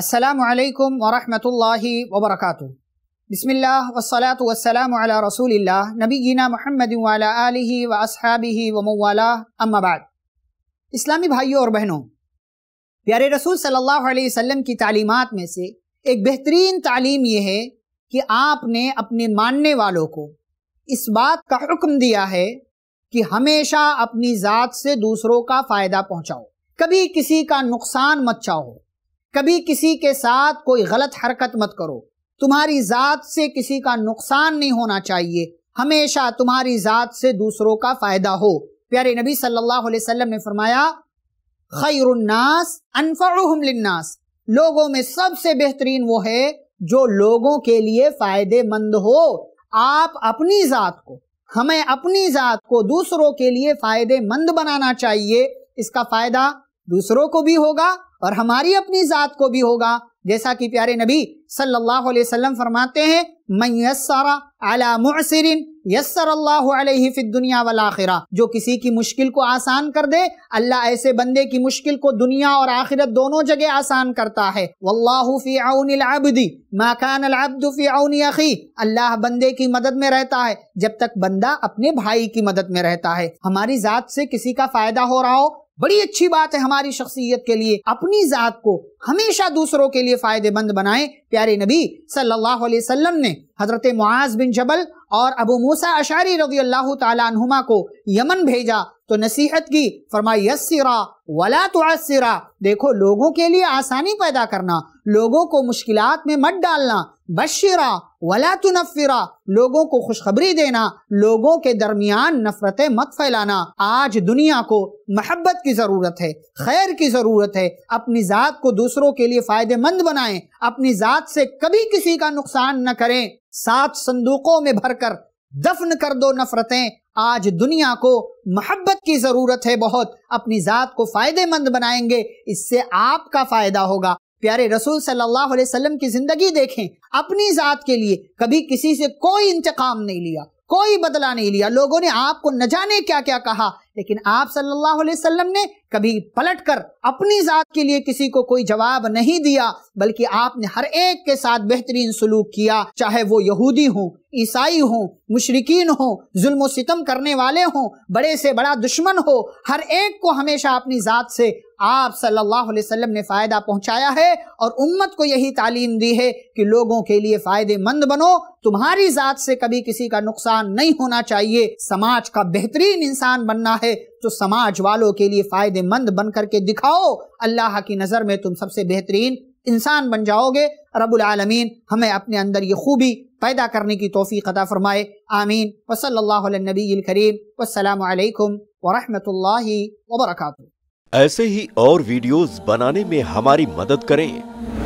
असलकम वरहमल वबरक बसमिल्लर वसलाम रसूल नबी गीना महमद व असहाबी वमवाला अम्माबाद इस्लामी भाइयों और बहनों प्यारे रसूल सल्लल्लाहु अलैहि वसल्लम की तालीमात में से एक बेहतरीन तालीम यह है कि आपने अपने मानने वालों को इस बात का हुक्म दिया है कि हमेशा अपनी ज़ात से दूसरों का फ़ायदा पहुँचाओ कभी किसी का नुकसान मत चाहो कभी किसी के साथ कोई गलत हरकत मत करो तुम्हारी ज़ात से किसी का नुकसान नहीं होना चाहिए हमेशा तुम्हारी ज़ात से दूसरों का फ़ायदा हो प्यारे नबी सल्लल्लाहु अलैहि वसल्लम ने फरमाया खैरनास अनफ़ास लोगों में सबसे बेहतरीन वो है जो लोगों के लिए फ़ायदेमंद हो आप अपनी ज़ात को हमें अपनी ज़ात को दूसरों के लिए फ़ायदेमंद बनाना चाहिए इसका फ़ायदा दूसरों को भी होगा और हमारी अपनी ज़ात को भी होगा जैसा कि प्यारे नबी सल्लल्लाहु अलैहि वसल्लम फरमाते हैं मैं यस्सरा अला मुसरिन यस्सर अलैहि फिद दुनिया वल आखिरा जो किसी की मुश्किल को आसान कर दे अल्लाह ऐसे बंदे की मुश्किल को दुनिया और आखिरत दोनों जगह आसान करता है वल्लाहु फी औनिल अब्दी मा कान अल अब्दु फी औनि अखी अल्लाह बंदे की मदद में रहता है जब तक बंदा अपने भाई की मदद में रहता है हमारी जात से किसी का फायदा हो रहा हो बड़ी अच्छी बात है हमारी शख्सियत के लिए अपनी जात को हमेशा दूसरों के लिए फायदेमंद बनाएं प्यारे नबी सल्लल्लाहु अलैहि वसल्लम ने हजरत मुआज बिन जबल और अबू मूसा अशारी रजी अल्लाह तुमा को यमन भेजा तो नसीहत की फरमायसरा वला तोसरा देखो लोगों के लिए आसानी पैदा करना लोगों को मुश्किल में मत डालना बशरा वला तनफरा लोगों को खुशखबरी देना लोगों के दरमियान नफरतें मत फैलाना आज दुनिया को महब्बत की ज़रूरत है खैर की ज़रूरत है अपनी ज़ात को दूसरों के लिए फ़ायदेमंद बनाएं अपनी ज़ात से कभी किसी का नुकसान न करें सात संदूकों में भरकर दफन कर दो नफरतें आज दुनिया को मोहब्बत की जरूरत है बहुत अपनी जात को फायदेमंद बनाएंगे इससे आपका फायदा होगा प्यारे रसूल सल्लल्लाहु अलैहि वसल्लम की जिंदगी देखें अपनी जात के लिए कभी किसी से कोई इंतकाम नहीं लिया कोई बदला नहीं लिया लोगों ने आपको न जाने क्या क्या कहा लेकिन आप सल्लल्लाहु अलैहि वसल्लम ने कभी पलटकर अपनी जात के लिए किसी को कोई जवाब नहीं दिया बल्कि आपने हर एक के साथ बेहतरीन सलूक किया चाहे वो यहूदी हो ईसाई हो मुशरकिन हो जुल्म सितम करने वाले हों बड़े से बड़ा दुश्मन हो हर एक को हमेशा अपनी ज़ात से आप सल्लल्लाहु अलैहि वसल्लम ने फ़ायदा पहुंचाया है और उम्मत को यही तालीम दी है कि लोगों के लिए फ़ायदेमंद बनो तुम्हारी ज़ात से कभी किसी का नुकसान नहीं होना चाहिए समाज का बेहतरीन इंसान बनना है जो तो समाज वालों के लिए फायदेमंद बन करके दिखाओ अल्लाह की नज़र में तुम सबसे बेहतरीन इंसान बन जाओगे रबुल आलमीन हमें अपने अंदर ये खूबी पैदा करने की तोफ़ी अता फ़रमाए आमीन वसल्ला नबी करीम वसलम वरहमल वबरक ऐसे ही और वीडियोज़ बनाने में हमारी मदद करें